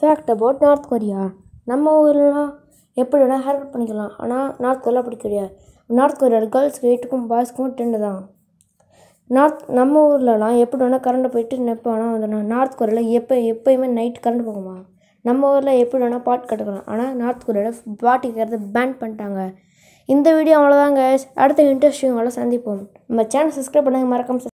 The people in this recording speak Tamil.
ஃபேக்ட் அபவுட் நார்த் கொரியா நம்ம ஊர்லாம் எப்படி வேணால் ஹேர்கட் பண்ணிக்கலாம் ஆனால் நார்த் கொரியா அப்படி கிடையாது நார்த் கொரியாவில் கேர்ள்ஸ்க்கு எயிட்டுக்கும் பாய்ஸ்க்கும் டென்னு தான் நார்த் நம்ம ஊர்லலாம் எப்படி வேணால் கரண்ட்டு போயிட்டு நிற்பானா வந்துடணும் நார்த் கொரியாவில் எப்போ எப்போயுமே நைட் கரண்ட் போகுமா நம்ம ஊரில் எப்படி வேணால் பாட்டு கட்டுக்கலாம் ஆனால் நார்த் கொரியாவில் பாட்டு கேட்கறது பேன் பண்ணிட்டாங்க இந்த வீடியோ அவ்வளோதாங்க அடுத்த அவ்வளோ சந்திப்போம் நம்ம சேனல் சப்ஸ்கிரைப் பண்ணுங்கள் மறக்காமல்